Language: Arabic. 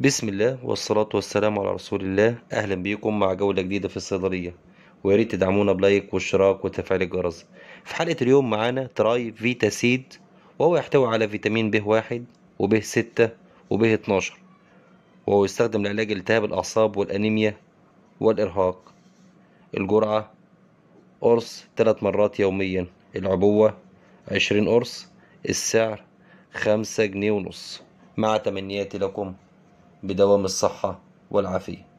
بسم الله والصلاة والسلام على رسول الله أهلا بيكم مع جولة جديدة في الصيدلية وياريت تدعمونا بلايك واشتراك وتفعيل الجرس في حلقة اليوم معانا تراي فيتا سيد وهو يحتوي على فيتامين ب واحد وب ستة وب 12 وهو يستخدم لعلاج التهاب الأعصاب والأنيميا والإرهاق الجرعة قرص ثلاث مرات يوميا العبوة عشرين قرص السعر خمسة جنيه ونص مع تمنياتي لكم بدوام الصحة والعافية